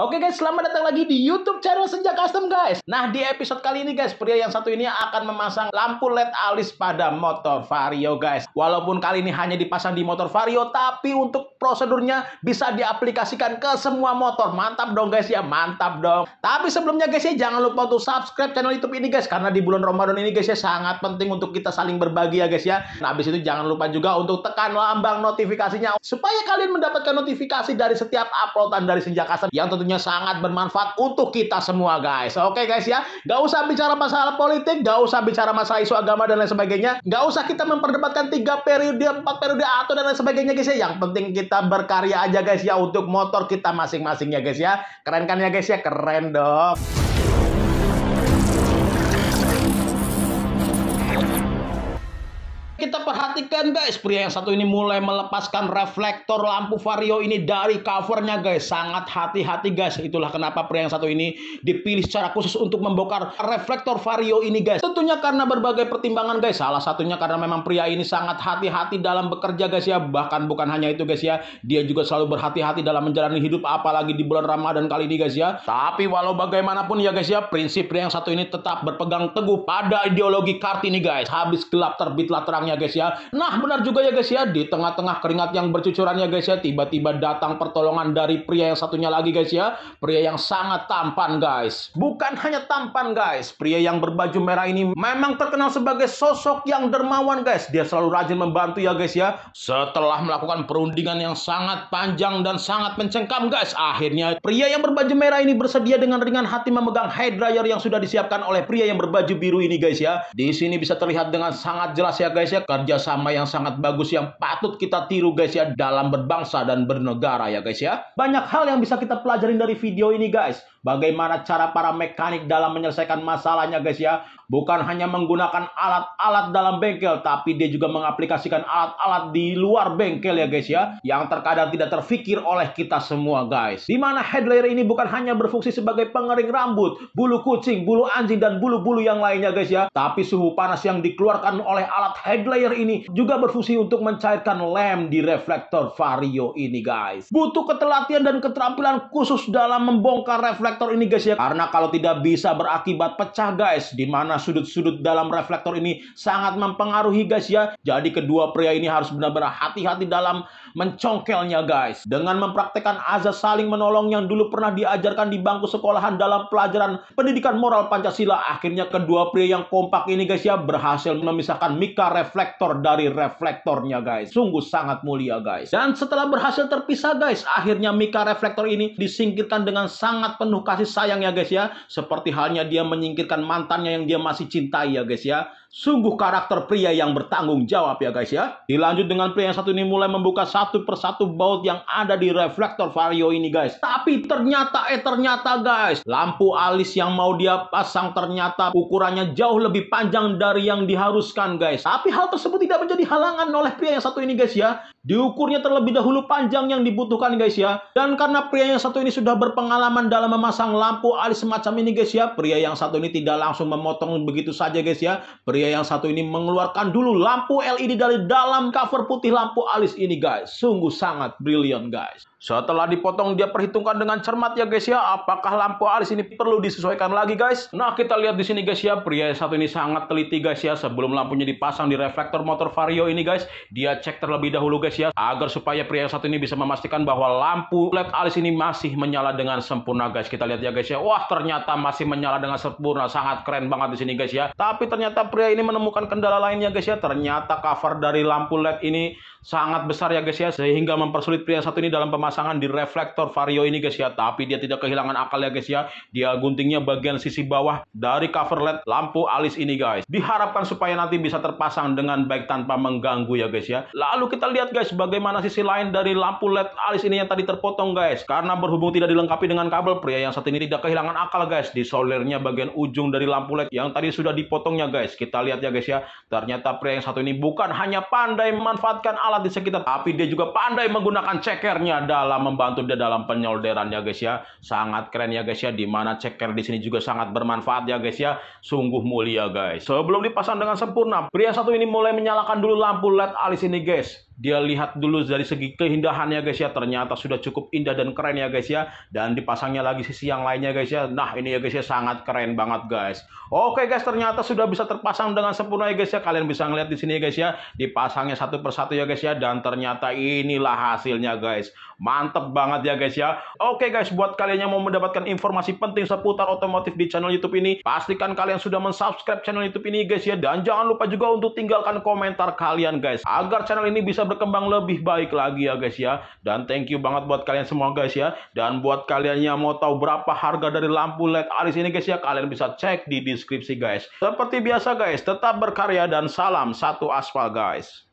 Oke guys, selamat datang lagi di YouTube channel Senja Custom guys. Nah, di episode kali ini guys, pria yang satu ini akan memasang lampu LED alis pada motor Vario guys. Walaupun kali ini hanya dipasang di motor Vario, tapi untuk prosedurnya bisa diaplikasikan ke semua motor. Mantap dong guys ya, mantap dong. Tapi sebelumnya guys ya, jangan lupa untuk subscribe channel YouTube ini guys karena di bulan Ramadan ini guys ya sangat penting untuk kita saling berbagi ya guys ya. Nah, habis itu jangan lupa juga untuk tekan lambang notifikasinya supaya kalian mendapatkan notifikasi dari setiap uploadan dari Senja Custom yang tentunya tentunya sangat bermanfaat untuk kita semua guys. Oke okay, guys ya, gak usah bicara masalah politik, gak usah bicara masalah isu agama dan lain sebagainya. Gak usah kita memperdebatkan tiga periode, empat periode atau dan lain sebagainya guys ya. Yang penting kita berkarya aja guys ya untuk motor kita masing-masing ya guys ya. Keren kan ya guys ya, keren dong. perhatikan guys, pria yang satu ini mulai melepaskan reflektor lampu vario ini dari covernya guys. Sangat hati-hati guys. Itulah kenapa pria yang satu ini dipilih secara khusus untuk membongkar reflektor vario ini guys. Tentunya karena berbagai pertimbangan guys. Salah satunya karena memang pria ini sangat hati-hati dalam bekerja guys ya. Bahkan bukan hanya itu guys ya. Dia juga selalu berhati-hati dalam menjalani hidup apalagi di bulan Ramadan kali ini guys ya. Tapi walau bagaimanapun ya guys ya, prinsip pria yang satu ini tetap berpegang teguh pada ideologi Kartini guys. Habis gelap terbitlah terangnya guys ya. Nah, benar juga ya guys ya, di tengah-tengah keringat yang bercucurannya guys ya, tiba-tiba datang pertolongan dari pria yang satunya lagi guys ya, pria yang sangat tampan guys. Bukan hanya tampan guys, pria yang berbaju merah ini memang terkenal sebagai sosok yang dermawan guys. Dia selalu rajin membantu ya guys ya. Setelah melakukan perundingan yang sangat panjang dan sangat mencengkam guys, akhirnya pria yang berbaju merah ini bersedia dengan ringan hati memegang hair dryer yang sudah disiapkan oleh pria yang berbaju biru ini guys ya. Di sini bisa terlihat dengan sangat jelas ya guys ya kerjasama agama yang sangat bagus yang patut kita tiru guys ya dalam berbangsa dan bernegara ya guys ya. Banyak hal yang bisa kita pelajarin dari video ini guys. Bagaimana cara para mekanik dalam menyelesaikan masalahnya guys ya. Bukan hanya menggunakan alat-alat dalam bengkel tapi dia juga mengaplikasikan alat-alat di luar bengkel ya guys ya. Yang terkadang tidak terfikir oleh kita semua guys. Dimana headlayer ini bukan hanya berfungsi sebagai pengering rambut, bulu kucing, bulu anjing dan bulu-bulu yang lainnya guys ya. Tapi suhu panas yang dikeluarkan oleh alat headlayer ini juga berfungsi untuk mencairkan lem di reflektor vario ini guys. Butuh ketelatian dan keterampilan khusus dalam membongkar reflektor ini guys ya. Karena kalau tidak bisa berakibat pecah guys. di mana sudut-sudut dalam reflektor ini sangat mempengaruhi guys ya. Jadi kedua pria ini harus benar-benar hati-hati dalam mencongkelnya guys. Dengan mempraktekkan azas saling menolong yang dulu pernah diajarkan di bangku sekolahan dalam pelajaran pendidikan moral Pancasila. Akhirnya kedua pria yang kompak ini guys ya berhasil memisahkan mika reflektor dan dari reflektornya guys. Sungguh sangat mulia guys. Dan setelah berhasil terpisah guys, akhirnya Mika reflektor ini disingkirkan dengan sangat penuh kasih sayang ya guys ya. Seperti halnya dia menyingkirkan mantannya yang dia masih cintai ya guys ya. Sungguh karakter pria yang bertanggung jawab ya guys ya. Dilanjut dengan pria yang satu ini mulai membuka satu persatu baut yang ada di reflektor vario ini guys. Tapi ternyata eh ternyata guys, lampu alis yang mau dia pasang ternyata ukurannya jauh lebih panjang dari yang diharuskan guys. Tapi hal tersebut tidak menjadi halangan oleh pria yang satu ini guys ya. Diukurnya terlebih dahulu panjang yang dibutuhkan guys ya. Dan karena pria yang satu ini sudah berpengalaman dalam memasang lampu alis semacam ini guys ya. Pria yang satu ini tidak langsung memotong begitu saja guys ya. Pria yang satu ini mengeluarkan dulu lampu LED dari dalam cover putih lampu alis ini guys. Sungguh sangat brilliant, guys. Setelah dipotong dia perhitungkan dengan cermat ya guys ya, apakah lampu alis ini perlu disesuaikan lagi guys? Nah, kita lihat di sini guys ya, pria yang satu ini sangat teliti guys ya, sebelum lampunya dipasang di reflektor motor Vario ini guys, dia cek terlebih dahulu guys ya, agar supaya pria yang satu ini bisa memastikan bahwa lampu LED alis ini masih menyala dengan sempurna guys. Kita lihat ya guys ya. Wah, ternyata masih menyala dengan sempurna, sangat keren banget di sini guys ya. Tapi ternyata pria ini menemukan kendala lainnya guys ya. Ternyata cover dari lampu LED ini sangat besar ya guys ya, sehingga mempersulit pria yang satu ini dalam pemasangan pemasangan di reflektor vario ini guys ya. Tapi dia tidak kehilangan akal ya guys ya. Dia guntingnya bagian sisi bawah dari cover LED lampu alis ini guys. Diharapkan supaya nanti bisa terpasang dengan baik tanpa mengganggu ya guys ya. Lalu kita lihat guys bagaimana sisi lain dari lampu LED alis ini yang tadi terpotong guys. Karena berhubung tidak dilengkapi dengan kabel pria yang saat ini tidak kehilangan akal guys. Di solernya bagian ujung dari lampu LED yang tadi sudah dipotongnya guys. Kita lihat ya guys ya. Ternyata pria yang satu ini bukan hanya pandai memanfaatkan alat di sekitar tapi dia juga pandai menggunakan cekernya dan dalam membantu dia dalam penyolderan ya guys ya. Sangat keren ya guys ya. Dimana ceker di sini juga sangat bermanfaat ya guys ya. Sungguh mulia guys. Sebelum dipasang dengan sempurna, pria satu ini mulai menyalakan dulu lampu LED alis ini guys dia lihat dulu dari segi keindahannya guys ya ternyata sudah cukup indah dan keren ya guys ya dan dipasangnya lagi sisi yang lainnya guys ya nah ini ya guys ya sangat keren banget guys oke guys ternyata sudah bisa terpasang dengan sempurna ya guys ya kalian bisa ngeliat di sini ya guys ya dipasangnya satu persatu ya guys ya dan ternyata inilah hasilnya guys mantep banget ya guys ya oke guys buat kalian yang mau mendapatkan informasi penting seputar otomotif di channel YouTube ini pastikan kalian sudah mensubscribe channel YouTube ini guys ya dan jangan lupa juga untuk tinggalkan komentar kalian guys agar channel ini bisa berkembang lebih baik lagi ya guys ya. Dan thank you banget buat kalian semua guys ya. Dan buat kalian yang mau tahu berapa harga dari lampu LED Aris ini guys ya, kalian bisa cek di deskripsi guys. Seperti biasa guys, tetap berkarya dan salam satu aspal guys.